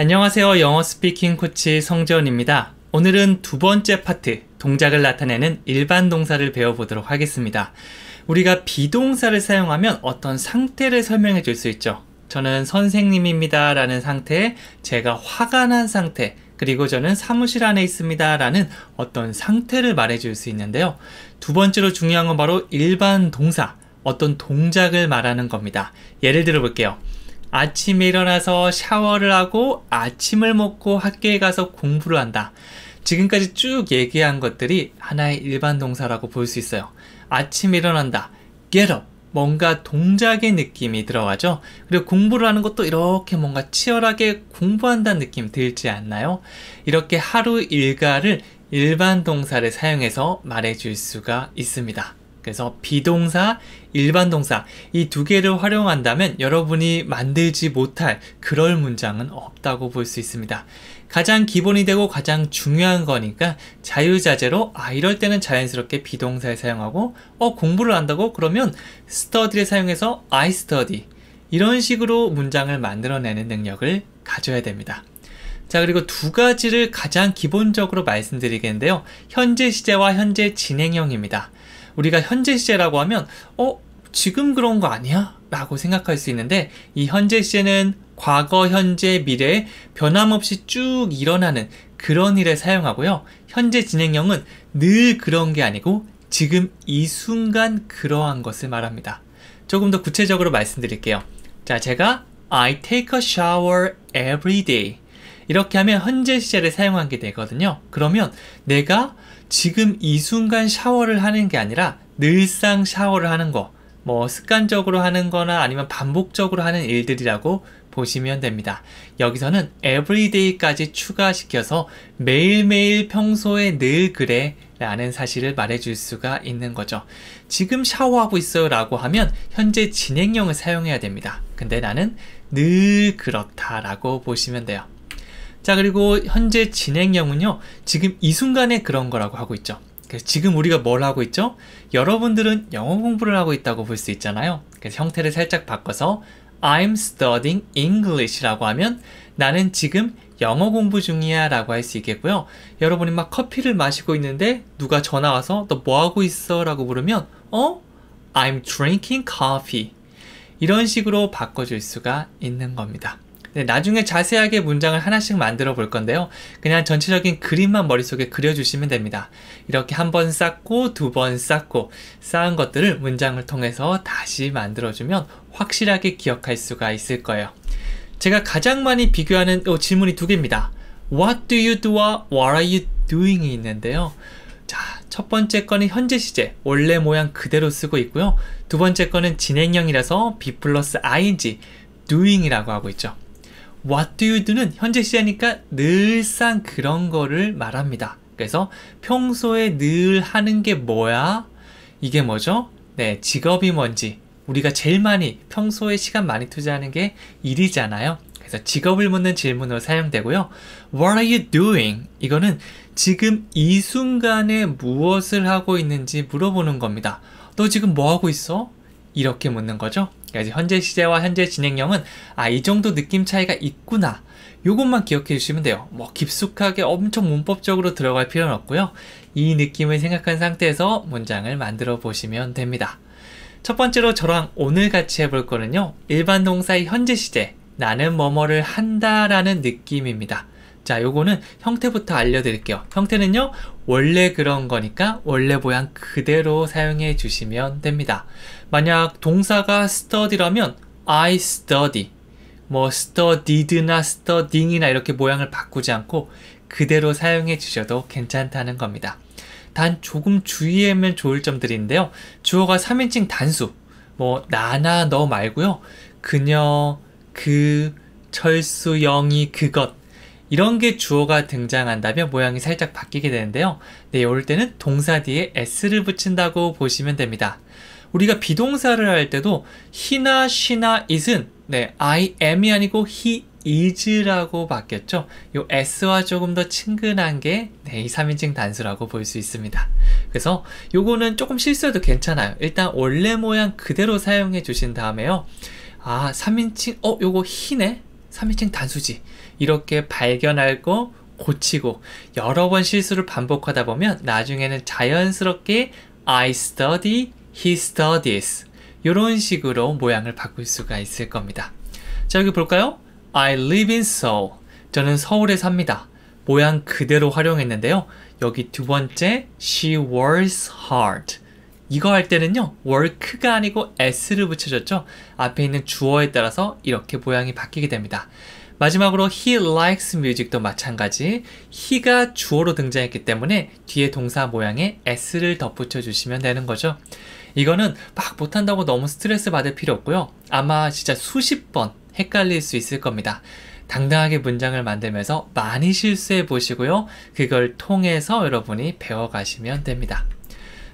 안녕하세요. 영어 스피킹 코치 성재원입니다. 오늘은 두 번째 파트, 동작을 나타내는 일반 동사를 배워보도록 하겠습니다. 우리가 비동사를 사용하면 어떤 상태를 설명해 줄 수 있죠. 저는 선생님입니다 라는 상태에 제가 화가 난 상태, 그리고 저는 사무실 안에 있습니다 라는 어떤 상태를 말해 줄 수 있는데요. 두 번째로 중요한 건 바로 일반 동사, 어떤 동작을 말하는 겁니다. 예를 들어 볼게요. 아침에 일어나서 샤워를 하고 아침을 먹고 학교에 가서 공부를 한다. 지금까지 쭉 얘기한 것들이 하나의 일반 동사라고 볼 수 있어요. 아침에 일어난다. get up. 뭔가 동작의 느낌이 들어가죠. 그리고 공부를 하는 것도 이렇게 뭔가 치열하게 공부한다는 느낌 들지 않나요? 이렇게 하루 일과를 일반 동사를 사용해서 말해줄 수가 있습니다. 그래서 비동사, 일반 동사 이 두 개를 활용한다면 여러분이 만들지 못할 그럴 문장은 없다고 볼 수 있습니다. 가장 기본이 되고 가장 중요한 거니까 자유자재로 아 이럴 때는 자연스럽게 비동사를 사용하고 어 공부를 한다고 그러면 study를 사용해서 I study 이런 식으로 문장을 만들어내는 능력을 가져야 됩니다. 자 그리고 두 가지를 가장 기본적으로 말씀드리겠는데요. 현재 시제와 현재 진행형입니다. 우리가 현재 시제라고 하면 어? 지금 그런 거 아니야? 라고 생각할 수 있는데 이 현재 시제는 과거, 현재, 미래에 변함없이 쭉 일어나는 그런 일에 사용하고요. 현재 진행형은 늘 그런 게 아니고 지금 이 순간 그러한 것을 말합니다. 조금 더 구체적으로 말씀드릴게요. 자, 제가 I take a shower every day 이렇게 하면 현재 시제를 사용하게 되거든요. 그러면 내가 지금 이 순간 샤워를 하는 게 아니라 늘상 샤워를 하는 거, 뭐 습관적으로 하는 거나 아니면 반복적으로 하는 일들이라고 보시면 됩니다. 여기서는 everyday까지 추가시켜서 매일매일 평소에 늘 그래 라는 사실을 말해줄 수가 있는 거죠. 지금 샤워하고 있어요 라고 하면 현재 진행형을 사용해야 됩니다. 근데 나는 늘 그렇다 라고 보시면 돼요. 자 그리고 현재 진행형은요 지금 이 순간에 그런 거라고 하고 있죠 그래서 지금 우리가 뭘 하고 있죠 여러분들은 영어 공부를 하고 있다고 볼 수 있잖아요 그래서 형태를 살짝 바꿔서 I'm studying English 라고 하면 나는 지금 영어 공부 중이야 라고 할 수 있겠고요 여러분이 막 커피를 마시고 있는데 누가 전화 와서 너 뭐 하고 있어 라고 물으면 어? I'm drinking coffee 이런 식으로 바꿔줄 수가 있는 겁니다 네, 나중에 자세하게 문장을 하나씩 만들어 볼 건데요. 그냥 전체적인 그림만 머릿속에 그려주시면 됩니다. 이렇게 한 번 쌓고 두 번 쌓고 쌓은 것들을 문장을 통해서 다시 만들어주면 확실하게 기억할 수가 있을 거예요. 제가 가장 많이 비교하는 어, 질문이 두 개입니다. What do you do와 What are you doing이 있는데요. 자, 첫 번째 건은 현재 시제, 원래 모양 그대로 쓰고 있고요. 두 번째 건은 진행형이라서 be 플러스 ing, doing이라고 하고 있죠. what do you do는 현재 시제니까 늘상 그런 거를 말합니다. 그래서 평소에 늘 하는 게 뭐야? 이게 뭐죠? 네, 직업이 뭔지. 우리가 제일 많이 평소에 시간 많이 투자하는 게 일이잖아요. 그래서 직업을 묻는 질문으로 사용되고요. What are you doing? 이거는 지금 이 순간에 무엇을 하고 있는지 물어보는 겁니다. 너 지금 뭐 하고 있어? 이렇게 묻는 거죠. 그러니까 현재 시제와 현재 진행형은 아 이 정도 느낌 차이가 있구나 요것만 기억해 주시면 돼요 뭐 깊숙하게 엄청 문법적으로 들어갈 필요는 없고요 이 느낌을 생각한 상태에서 문장을 만들어 보시면 됩니다 첫 번째로 저랑 오늘 같이 해 볼 거는요 일반 동사의 현재 시제 나는 뭐뭐를 한다 라는 느낌입니다 자 요거는 형태부터 알려드릴게요 형태는요 원래 그런 거니까 원래 모양 그대로 사용해 주시면 됩니다 만약 동사가 study라면 I study 뭐 studied나 studying이나 이렇게 모양을 바꾸지 않고 그대로 사용해 주셔도 괜찮다는 겁니다 단 조금 주의하면 좋을 점들인데요 주어가 3인칭 단수 뭐 나나 너 말고요 그녀 그 철수 영이 그것 이런 게 주어가 등장한다면 모양이 살짝 바뀌게 되는데요. 네, 이럴 때는 동사 뒤에 s를 붙인다고 보시면 됩니다. 우리가 비동사를 할 때도 he나 she나 is은 네, I am이 아니고 he is라고 바뀌었죠. 요 s와 조금 더 친근한 게 네, 이 3인칭 단수라고 볼 수 있습니다. 그래서 요거는 조금 실수해도 괜찮아요. 일단 원래 모양 그대로 사용해 주신 다음에요. 아, 3인칭, 어, 요거 히네? 3인칭 단수지. 이렇게 발견하고 고치고 여러 번 실수를 반복하다 보면 나중에는 자연스럽게 I study, he studies 이런 식으로 모양을 바꿀 수가 있을 겁니다. 자 여기 볼까요? I live in Seoul. 저는 서울에 삽니다. 모양 그대로 활용했는데요. 여기 두 번째 she works hard. 이거 할 때는요. work가 아니고 s를 붙여줬죠. 앞에 있는 주어에 따라서 이렇게 모양이 바뀌게 됩니다. 마지막으로 he likes music도 마찬가지 he가 주어로 등장했기 때문에 뒤에 동사 모양에 s를 덧붙여 주시면 되는 거죠. 이거는 막 못한다고 너무 스트레스 받을 필요 없고요. 아마 진짜 수십 번 헷갈릴 수 있을 겁니다. 당당하게 문장을 만들면서 많이 실수해 보시고요. 그걸 통해서 여러분이 배워가시면 됩니다.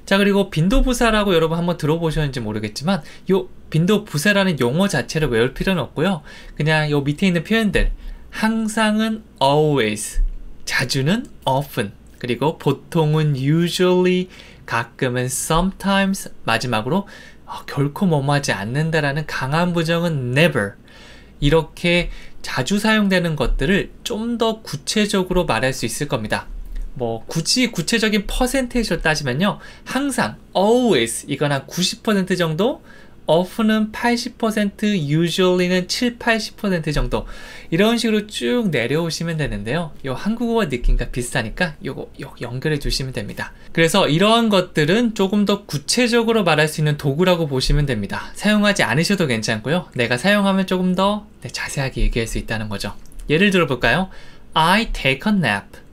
자 그리고 빈도부사라고 여러분 한번 들어보셨는지 모르겠지만 요 빈도부사라는 용어 자체를 외울 필요는 없고요 그냥 요 밑에 있는 표현들 항상은 always 자주는 often 그리고 보통은 usually 가끔은 sometimes 마지막으로 어, 결코 뭐뭐하지 않는다라는 강한 부정은 never 이렇게 자주 사용되는 것들을 좀 더 구체적으로 말할 수 있을 겁니다 뭐 굳이 구체적인 퍼센테이지로 따지면요. 항상 always 이거나90% 정도 often은 80%, usually는 7, 80% 정도 이런 식으로 쭉 내려오시면 되는데요. 요 한국어와 느낌과 비슷하니까 요거 요 연결해 주시면 됩니다. 그래서 이러한 것들은 조금 더 구체적으로 말할 수 있는 도구라고 보시면 됩니다. 사용하지 않으셔도 괜찮고요. 내가 사용하면 조금 더 네, 자세하게 얘기할 수 있다는 거죠. 예를 들어 볼까요? I take a nap.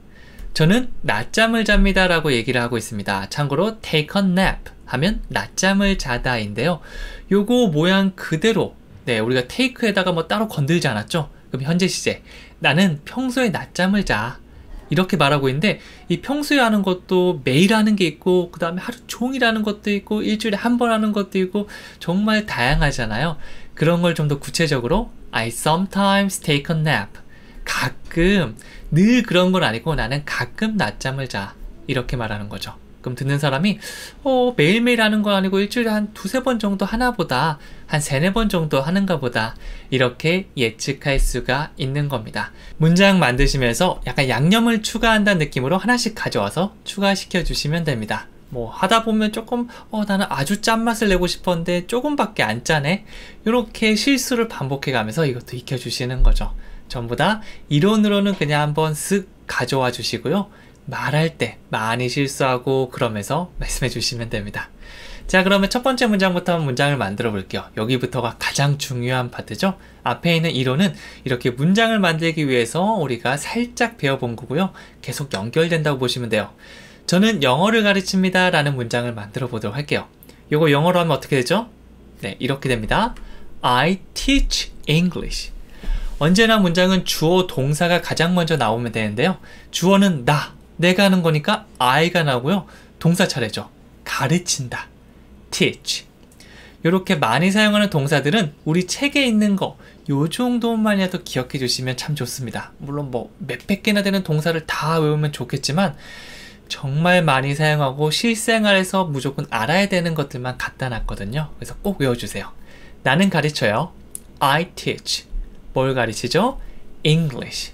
저는 낮잠을 잡니다 라고 얘기를 하고 있습니다. 참고로 take a nap 하면 낮잠을 자다 인데요. 요거 모양 그대로 네 우리가 take에다가 뭐 따로 건들지 않았죠? 그럼 현재 시제 나는 평소에 낮잠을 자 이렇게 말하고 있는데 이 평소에 하는 것도 매일 하는 게 있고 그 다음에 하루 종일 하는 것도 있고 일주일에 한 번 하는 것도 있고 정말 다양하잖아요 그런 걸 좀 더 구체적으로 I sometimes take a nap 가끔 늘 그런 건 아니고 나는 가끔 낮잠을 자 이렇게 말하는 거죠. 그럼 듣는 사람이 어, 매일매일 하는 건 아니고 일주일에 한 두세 번 정도 하나보다 한 세네 번 정도 하는가 보다 이렇게 예측할 수가 있는 겁니다. 문장 만드시면서 약간 양념을 추가한다는 느낌으로 하나씩 가져와서 추가시켜 주시면 됩니다. 뭐 하다 보면 조금 어 나는 아주 짠맛을 내고 싶었는데 조금밖에 안 짜네 이렇게 실수를 반복해 가면서 이것도 익혀 주시는 거죠. 전부 다 이론으로는 그냥 한번 쓱 가져와 주시고요. 말할 때 많이 실수하고 그러면서 말씀해 주시면 됩니다. 자 그러면 첫 번째 문장부터 한 문장을 만들어 볼게요. 여기부터가 가장 중요한 파트죠. 앞에 있는 이론은 이렇게 문장을 만들기 위해서 우리가 살짝 배워본 거고요. 계속 연결된다고 보시면 돼요. 저는 영어를 가르칩니다 라는 문장을 만들어 보도록 할게요. 이거 영어로 하면 어떻게 되죠? 네 이렇게 됩니다. I teach English. 언제나 문장은 주어 동사가 가장 먼저 나오면 되는데요. 주어는 나, 내가 하는 거니까 I가 나오고요. 동사 차례죠. 가르친다. teach. 이렇게 많이 사용하는 동사들은 우리 책에 있는 거, 요 정도만이라도 기억해 주시면 참 좋습니다. 물론 뭐 몇 백 개나 되는 동사를 다 외우면 좋겠지만 정말 많이 사용하고 실생활에서 무조건 알아야 되는 것들만 갖다 놨거든요. 그래서 꼭 외워주세요. 나는 가르쳐요. I teach. 뭘 가르치죠? English.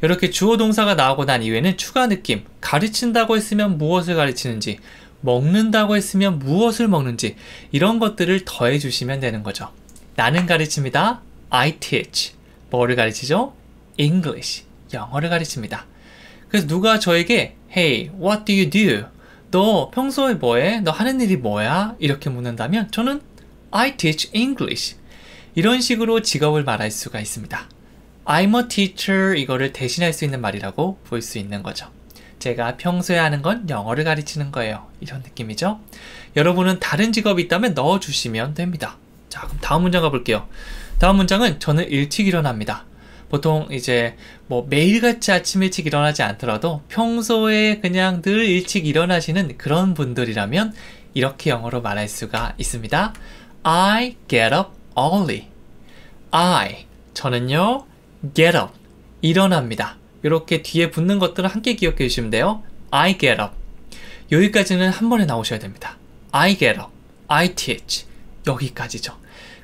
이렇게 주어 동사가 나오고 난 이후에는 추가 느낌, 가르친다고 했으면 무엇을 가르치는지, 먹는다고 했으면 무엇을 먹는지 이런 것들을 더해 주시면 되는 거죠. 나는 가르칩니다. I teach. 뭐를 가르치죠? English. 영어를 가르칩니다. 그래서 누가 저에게 Hey, what do you do? 너 평소에 뭐해? 너 하는 일이 뭐야? 이렇게 묻는다면 저는 I teach English. 이런 식으로 직업을 말할 수가 있습니다. I'm a teacher 이거를 대신할 수 있는 말이라고 볼 수 있는 거죠. 제가 평소에 하는 건 영어를 가르치는 거예요. 이런 느낌이죠. 여러분은 다른 직업이 있다면 넣어주시면 됩니다. 자, 그럼 다음 문장 가볼게요. 다음 문장은 저는 일찍 일어납니다. 보통 이제 뭐 매일같이 아침 일찍 일어나지 않더라도 평소에 그냥 늘 일찍 일어나시는 그런 분들이라면 이렇게 영어로 말할 수가 있습니다. I get up early. I 저는요 get up 일어납니다. 이렇게 뒤에 붙는 것들을 함께 기억해 주시면 돼요. I get up. 여기까지는 한 번에 나오셔야 됩니다. I get up. I teach. 여기까지죠.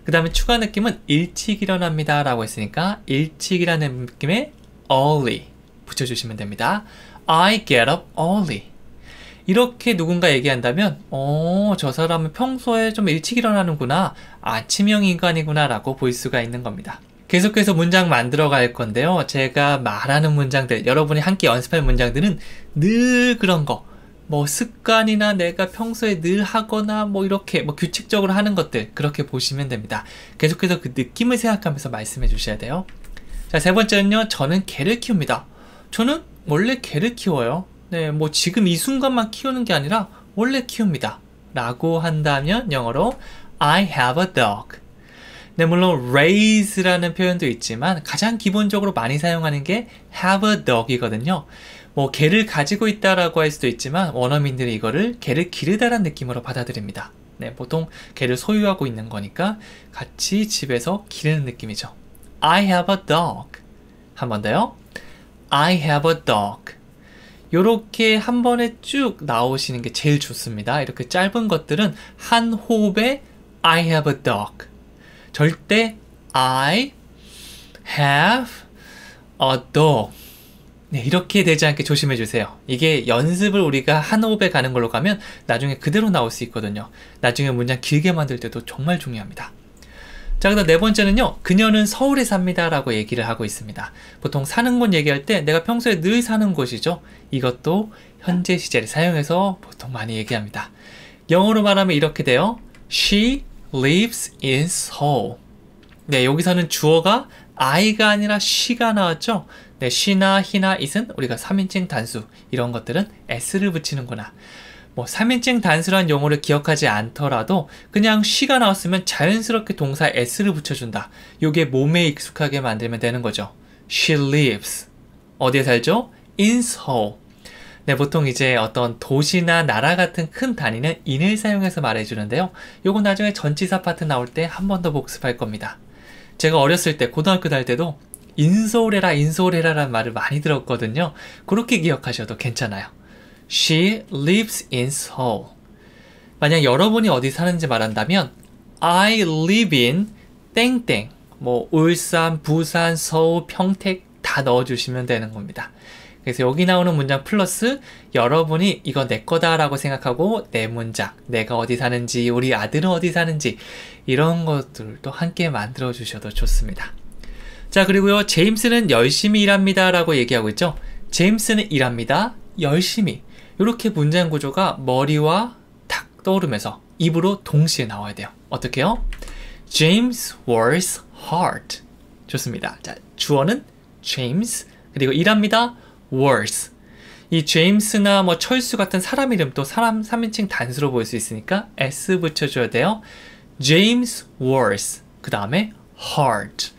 그 다음에 추가 느낌은 일찍 일어납니다 라고 했으니까 일찍이라는 느낌에 early 붙여주시면 됩니다. I get up early. 이렇게 누군가 얘기한다면 어, 저 사람은 평소에 좀 일찍 일어나는구나 아침형 인간이구나 라고 볼 수가 있는 겁니다. 계속해서 문장 만들어 갈 건데요. 제가 말하는 문장들, 여러분이 함께 연습할 문장들은 늘 그런 거, 뭐 습관이나 내가 평소에 늘 하거나 뭐 이렇게 뭐 규칙적으로 하는 것들 그렇게 보시면 됩니다. 계속해서 그 느낌을 생각하면서 말씀해 주셔야 돼요. 자, 세 번째는요. 저는 개를 키웁니다. 저는 원래 개를 키워요. 네, 뭐 지금 이 순간만 키우는 게 아니라 원래 키웁니다. 라고 한다면 영어로 I have a dog. 네, 물론 raise라는 표현도 있지만 가장 기본적으로 많이 사용하는 게 have a dog이거든요. 뭐 개를 가지고 있다라고 할 수도 있지만 원어민들이 이거를 개를 기르다라는 느낌으로 받아들입니다. 네, 보통 개를 소유하고 있는 거니까 같이 집에서 기르는 느낌이죠. I have a dog. 한 번 더요. I have a dog. 이렇게 한 번에 쭉 나오시는 게 제일 좋습니다. 이렇게 짧은 것들은 한 호흡에 I have a dog. 절대 I have a dog. 네, 이렇게 되지 않게 조심해 주세요. 이게 연습을 우리가 한 호흡에 가는 걸로 가면 나중에 그대로 나올 수 있거든요. 나중에 문장 길게 만들 때도 정말 중요합니다. 자, 그 다음 네 번째는요. 그녀는 서울에 삽니다. 라고 얘기를 하고 있습니다. 보통 사는 곳 얘기할 때 내가 평소에 늘 사는 곳이죠. 이것도 현재 시제를 사용해서 보통 많이 얘기합니다. 영어로 말하면 이렇게 돼요. She lives in Seoul. 네, 여기서는 주어가 I가 아니라 she가 나왔죠. 네, she나 he나 it은 우리가 3인칭 단수 이런 것들은 s를 붙이는구나. 뭐 3인칭 단순한 용어를 기억하지 않더라도 그냥 쉬가 나왔으면 자연스럽게 동사 s를 붙여준다. 요게 몸에 익숙하게 만들면 되는 거죠. She lives. 어디에 살죠? In Seoul. 네, 보통 이제 어떤 도시나 나라 같은 큰 단위는 in을 사용해서 말해주는데요. 요건 나중에 전치사 파트 나올 때 한 번 더 복습할 겁니다. 제가 어렸을 때 고등학교 다닐 때도 인소울해라인소울해라라는 말을 많이 들었거든요. 그렇게 기억하셔도 괜찮아요. She lives in Seoul. 만약 여러분이 어디 사는지 말한다면 I live in 땡땡 뭐 울산, 부산, 서울, 평택 다 넣어주시면 되는 겁니다. 그래서 여기 나오는 문장 플러스 여러분이 이거 내 거다라고 생각하고 내 문장, 내가 어디 사는지, 우리 아들은 어디 사는지 이런 것들도 함께 만들어 주셔도 좋습니다. 자 그리고요 제임스는 열심히 일합니다라고 얘기하고 있죠. 제임스는 일합니다. 열심히 이렇게 문장 구조가 머리와 탁 떠오르면서 입으로 동시에 나와야 돼요. 어떻게요? James was hard. 좋습니다. 자, 주어는 James 그리고 일합니다. was. 이 제임스나 뭐 철수 같은 사람 이름도 사람 3인칭 단수로 보일 수 있으니까 s 붙여줘야 돼요. James was. 그 다음에 hard.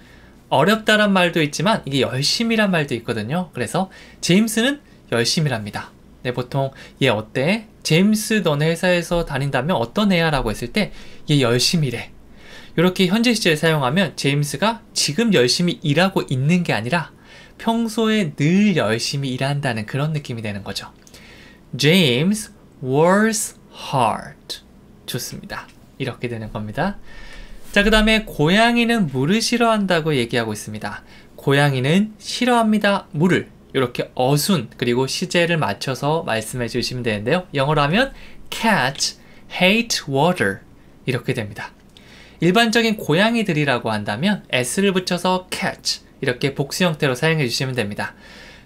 어렵다란 말도 있지만 이게 열심이란 말도 있거든요. 그래서 제임스는 열심이랍니다. 네, 보통 얘 어때? 제임스 너네 회사에서 다닌다면 어떤 애야? 라고 했을 때 얘 열심히 래 이렇게 현재 시제를 사용하면 제임스가 지금 열심히 일하고 있는 게 아니라 평소에 늘 열심히 일한다는 그런 느낌이 되는 거죠. James works hard. 좋습니다. 이렇게 되는 겁니다. 자, 그 다음에 고양이는 물을 싫어한다고 얘기하고 있습니다. 고양이는 싫어합니다. 물을. 이렇게 어순 그리고 시제를 맞춰서 말씀해 주시면 되는데요. 영어로 하면 cat hate water 이렇게 됩니다. 일반적인 고양이들이라고 한다면 s를 붙여서 cat 이렇게 복수 형태로 사용해 주시면 됩니다.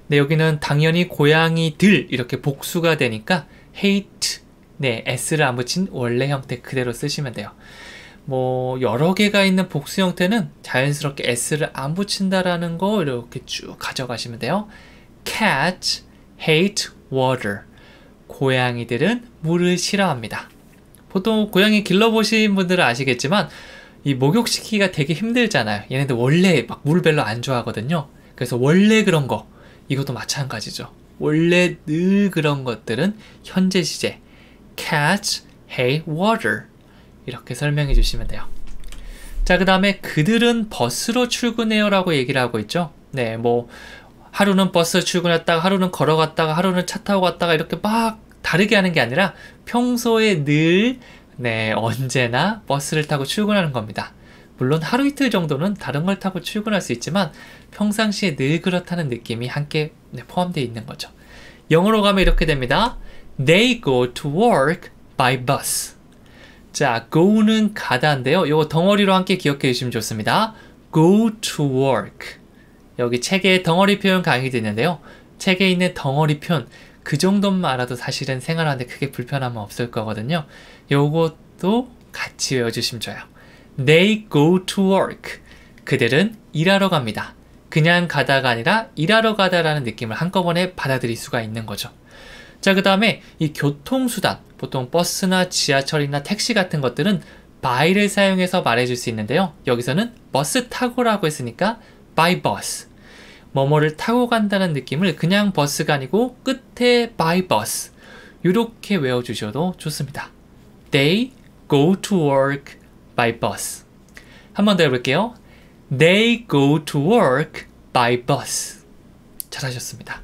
네, 여기는 당연히 고양이들 이렇게 복수가 되니까 hate 네, s를 안 붙인 원래 형태 그대로 쓰시면 돼요. 뭐 여러 개가 있는 복수 형태는 자연스럽게 s를 안 붙인다라는 거 이렇게 쭉 가져가시면 돼요. Cats hate water. 고양이들은 물을 싫어합니다. 보통 고양이 길러보신 분들은 아시겠지만 이 목욕시키기가 되게 힘들잖아요. 얘네들 원래 막 물 별로 안 좋아하거든요. 그래서 원래 그런 거 이것도 마찬가지죠. 원래 늘 그런 것들은 현재 시제 cats hate water 이렇게 설명해 주시면 돼요. 자, 그 다음에 그들은 버스로 출근해요 라고 얘기를 하고 있죠. 네, 뭐 하루는 버스 출근했다가 하루는 걸어갔다가 하루는 차 타고 갔다가 이렇게 막 다르게 하는 게 아니라 평소에 늘 네, 언제나 버스를 타고 출근하는 겁니다. 물론 하루 이틀 정도는 다른 걸 타고 출근할 수 있지만 평상시에 늘 그렇다는 느낌이 함께 네, 포함되어 있는 거죠. 영어로 가면 이렇게 됩니다. They go to work by bus. 자, go는 가다인데요. 이거 덩어리로 함께 기억해 주시면 좋습니다. go to work. 여기 책에 덩어리 표현 강의도 있는데요. 책에 있는 덩어리 표현 그 정도만 알아도 사실은 생활하는데 크게 불편함은 없을 거거든요. 요것도 같이 외워주시면 좋아요. They go to work. 그들은 일하러 갑니다. 그냥 가다가 아니라 일하러 가다라는 느낌을 한꺼번에 받아들일 수가 있는 거죠. 자, 그 다음에 이 교통수단, 보통 버스나 지하철이나 택시 같은 것들은 by를 사용해서 말해줄 수 있는데요. 여기서는 버스 타고라고 했으니까 by bus 뭐뭐를 타고 간다는 느낌을 그냥 버스가 아니고 끝에 by bus 이렇게 외워주셔도 좋습니다. They go to work by bus. 한 번 더 해볼게요. They go to work by bus. 잘하셨습니다.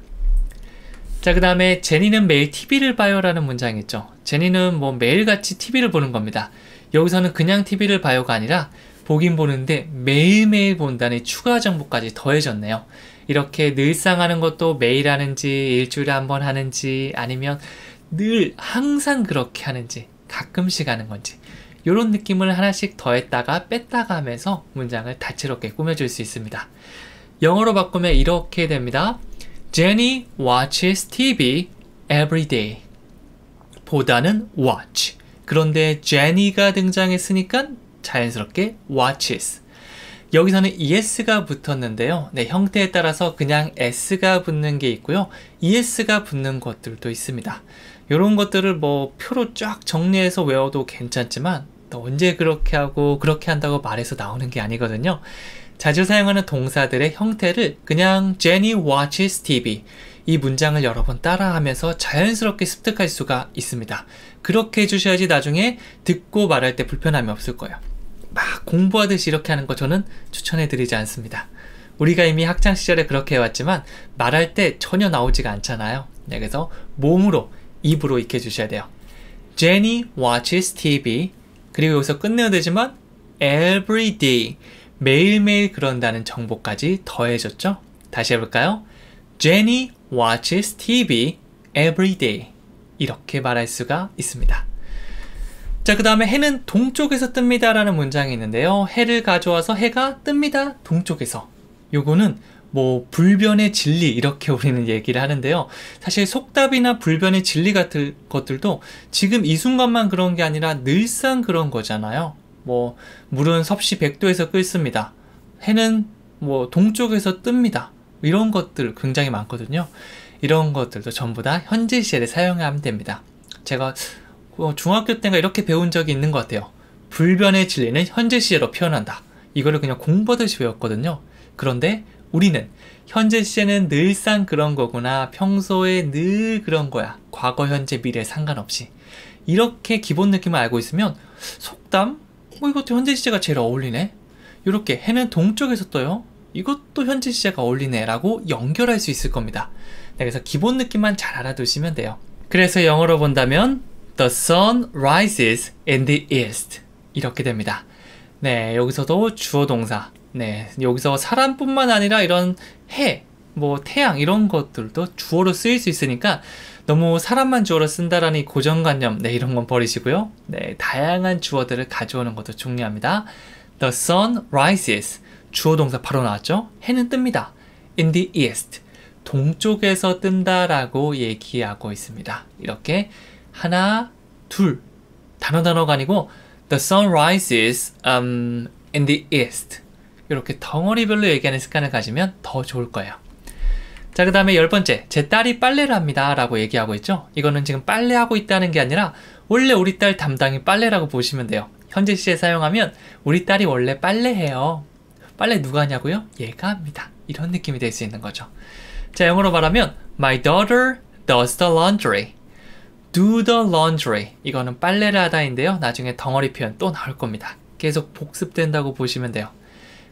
자, 그 다음에 제니는 매일 TV를 봐요 라는 문장이 있죠. 제니는 뭐 매일같이 TV를 보는 겁니다. 여기서는 그냥 TV를 봐요가 아니라 보긴 보는데 매일매일 본다는 추가 정보까지 더해졌네요. 이렇게 늘상 하는 것도 매일 하는지 일주일에 한 번 하는지 아니면 늘 항상 그렇게 하는지 가끔씩 하는 건지 이런 느낌을 하나씩 더했다가 뺐다가 하면서 문장을 다채롭게 꾸며줄 수 있습니다. 영어로 바꾸면 이렇게 됩니다. Jenny watches TV every day. 보다는 watch. 그런데 제니가 등장했으니까 자연스럽게 watches. 여기서는 es가 붙었는데요. 네, 형태에 따라서 그냥 s가 붙는 게 있고요. es가 붙는 것들도 있습니다. 이런 것들을 뭐 표로 쫙 정리해서 외워도 괜찮지만 또 언제 그렇게 하고 그렇게 한다고 말해서 나오는 게 아니거든요. 자주 사용하는 동사들의 형태를 그냥 Jenny watches TV 이 문장을 여러 번 따라하면서 자연스럽게 습득할 수가 있습니다. 그렇게 해주셔야지 나중에 듣고 말할 때 불편함이 없을 거예요. 막 공부하듯이 이렇게 하는 거 저는 추천해드리지 않습니다. 우리가 이미 학창 시절에 그렇게 해왔지만 말할 때 전혀 나오지가 않잖아요. 네, 그래서 몸으로 입으로 익혀 주셔야 돼요. Jenny watches TV. 그리고 여기서 끝내야 되지만 every day 매일매일 그런다는 정보까지 더해졌죠 다시 해볼까요? Jenny watches TV every day. 이렇게 말할 수가 있습니다. 자, 그 다음에 해는 동쪽에서 뜹니다 라는 문장이 있는데요. 해를 가져와서 해가 뜹니다. 동쪽에서. 요거는 뭐 불변의 진리 이렇게 우리는 얘기를 하는데요. 사실 속답이나 불변의 진리 같은 것들도 지금 이 순간만 그런 게 아니라 늘상 그런 거잖아요. 뭐 물은 섭씨 100도에서 끓습니다. 해는 뭐 동쪽에서 뜹니다. 이런 것들 굉장히 많거든요. 이런 것들도 전부 다 현재 시제를 사용하면 됩니다. 제가 어, 중학교 때가 이렇게 배운 적이 있는 것 같아요. 불변의 진리는 현재 시제로 표현한다. 이거를 그냥 공부하듯이 배웠거든요. 그런데 우리는 현재 시제는 늘상 그런 거구나. 평소에 늘 그런 거야. 과거, 현재, 미래 상관없이. 이렇게 기본 느낌을 알고 있으면 속담? 뭐 이것도 현재 시제가 제일 어울리네. 이렇게 해는 동쪽에서 떠요. 이것도 현재 시제가 어울리네 라고 연결할 수 있을 겁니다. 네, 그래서 기본 느낌만 잘 알아두시면 돼요. 그래서 영어로 본다면 The sun rises in the east. 이렇게 됩니다. 네, 여기서도 주어 동사. 네, 여기서 사람뿐만 아니라 이런 해, 뭐 태양 이런 것들도 주어로 쓰일 수 있으니까 너무 사람만 주어로 쓴다라는 고정관념, 네, 이런 건 버리시고요. 네, 다양한 주어들을 가져오는 것도 중요합니다. The sun rises. 주어 동사 바로 나왔죠? 해는 뜹니다. In the east. 동쪽에서 뜬다라고 얘기하고 있습니다. 이렇게 하나, 둘. 단어 단어가 아니고 The sun rises um, in the east. 이렇게 덩어리별로 얘기하는 습관을 가지면 더 좋을 거예요. 자, 그 다음에 열 번째. 제 딸이 빨래를 합니다. 라고 얘기하고 있죠? 이거는 지금 빨래하고 있다는 게 아니라 원래 우리 딸 담당이 빨래라고 보시면 돼요. 현재 시제 사용하면 우리 딸이 원래 빨래해요. 빨래 누가 하냐고요? 얘가 합니다. 이런 느낌이 될 수 있는 거죠. 자, 영어로 말하면 My daughter does the laundry. do the laundry 이거는 빨래를 하다인데요 나중에 덩어리 표현 또 나올 겁니다 계속 복습된다고 보시면 돼요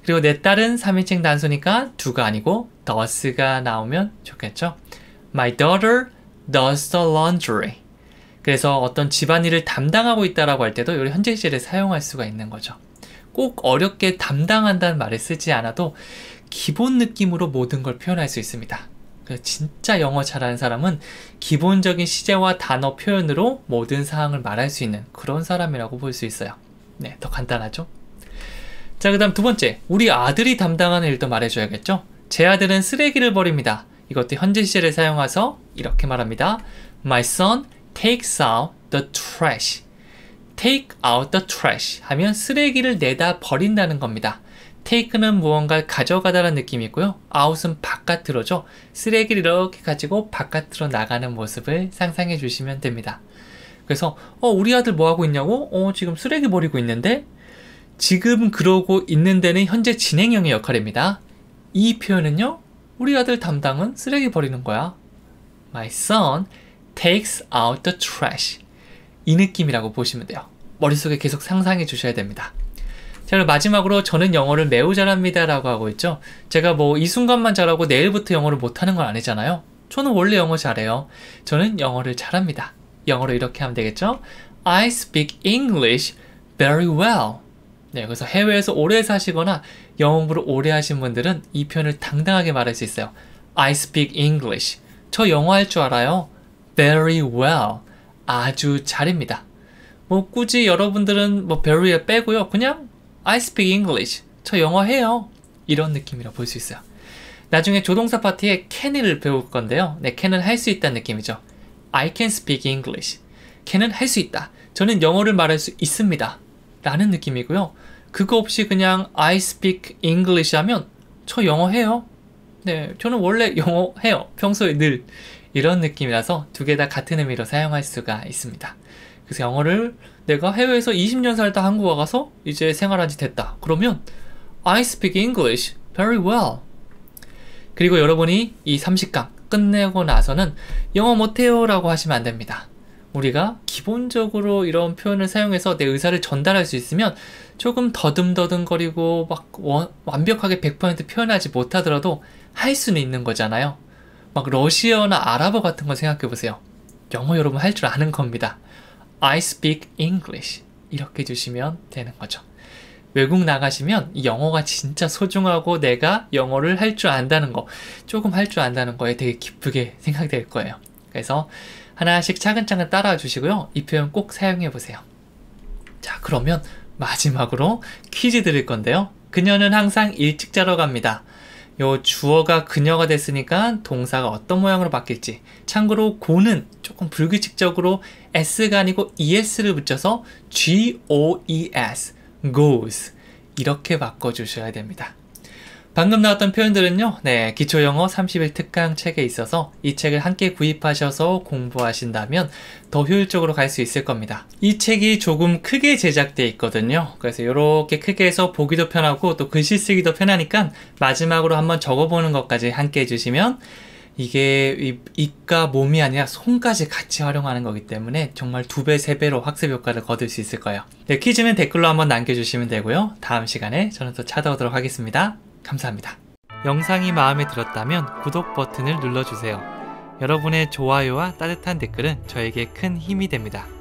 그리고 내 딸은 3인칭 단수니까 do가 아니고 does가 나오면 좋겠죠 my daughter does the laundry 그래서 어떤 집안일을 담당하고 있다라고 할 때도 이 현재 시제를 사용할 수가 있는 거죠 꼭 어렵게 담당한다는 말을 쓰지 않아도 기본 느낌으로 모든 걸 표현할 수 있습니다 그 진짜 영어 잘하는 사람은 기본적인 시제와 단어 표현으로 모든 사항을 말할 수 있는 그런 사람이라고 볼 수 있어요. 네, 더 간단하죠? 자, 그 다음 두 번째. 우리 아들이 담당하는 일도 말해줘야겠죠? 제 아들은 쓰레기를 버립니다. 이것도 현재 시제를 사용해서 이렇게 말합니다. My son takes out the trash. take out the trash 하면 쓰레기를 내다 버린다는 겁니다. 테이크는 무언가를 가져가다라는 느낌이 있고요. 아웃은 바깥으로죠. 쓰레기를 이렇게 가지고 바깥으로 나가는 모습을 상상해 주시면 됩니다. 그래서 어 우리 아들 뭐 하고 있냐고? 어 지금 쓰레기 버리고 있는데? 지금 그러고 있는 데는 현재 진행형의 역할입니다. 이 표현은요. 우리 아들 담당은 쓰레기 버리는 거야. My son takes out the trash. 이 느낌이라고 보시면 돼요. 머릿속에 계속 상상해 주셔야 됩니다. 자, 마지막으로 저는 영어를 매우 잘합니다라고 하고 있죠. 제가 뭐 이 순간만 잘하고 내일부터 영어를 못하는 건 아니잖아요. 저는 원래 영어 잘해요. 저는 영어를 잘합니다. 영어로 이렇게 하면 되겠죠? I speak English very well. 네, 그래서 해외에서 오래 사시거나 영어 공부를 오래 하신 분들은 이 표현을 당당하게 말할 수 있어요. I speak English. 저 영어 할 줄 알아요. Very well. 아주 잘입니다. 뭐 굳이 여러분들은 뭐 very에 예 빼고요. 그냥 I speak English. 저 영어 해요. 이런 느낌이라 볼 수 있어요. 나중에 조동사 파티에 can을 배울 건데요. 네, can을 할 수 있다는 느낌이죠. I can speak English. can은 할 수 있다. 저는 영어를 말할 수 있습니다. 라는 느낌이고요. 그거 없이 그냥 I speak English 하면 저 영어 해요. 네, 저는 원래 영어 해요. 평소에 늘 이런 느낌이라서 두 개 다 같은 의미로 사용할 수가 있습니다. 그래서 영어를 내가 해외에서 20년 살다 한국에 가서 이제 생활한 지 됐다. 그러면 I speak English very well. 그리고 여러분이 이 30강 끝내고 나서는 영어 못해요 라고 하시면 안 됩니다. 우리가 기본적으로 이런 표현을 사용해서 내 의사를 전달할 수 있으면 조금 더듬더듬거리고 막 원, 완벽하게 100% 표현하지 못하더라도 할 수는 있는 거잖아요. 막 러시아나 아랍어 같은 거 생각해 보세요. 영어 여러분 할 줄 아는 겁니다. I speak English 이렇게 주시면 되는 거죠. 외국 나가시면 영어가 진짜 소중하고 내가 영어를 할 줄 안다는 거 조금 할 줄 안다는 거에 되게 기쁘게 생각될 거예요. 그래서 하나씩 차근차근 따라와 주시고요. 이 표현 꼭 사용해 보세요. 자 그러면 마지막으로 퀴즈 드릴 건데요. 그녀는 항상 일찍 자러 갑니다. 요 주어가 그녀가 됐으니까 동사가 어떤 모양으로 바뀔지 참고로 고는 조금 불규칙적으로 s가 아니고 es를 붙여서 goes, goes 이렇게 바꿔주셔야 됩니다. 방금 나왔던 표현들은요. 네, 기초영어 30일 특강 책에 있어서 이 책을 함께 구입하셔서 공부하신다면 더 효율적으로 갈 수 있을 겁니다. 이 책이 조금 크게 제작되어 있거든요. 그래서 이렇게 크게 해서 보기도 편하고 또 글씨 쓰기도 편하니까 마지막으로 한번 적어보는 것까지 함께 해주시면 이게 입과 몸이 아니라 손까지 같이 활용하는 거기 때문에 정말 두 배, 세 배로 학습 효과를 거둘 수 있을 거예요. 네, 퀴즈는 댓글로 한번 남겨주시면 되고요. 다음 시간에 저는 또 찾아오도록 하겠습니다. 감사합니다. 영상이 마음에 들었다면 구독 버튼을 눌러주세요. 여러분의 좋아요와 따뜻한 댓글은 저에게 큰 힘이 됩니다.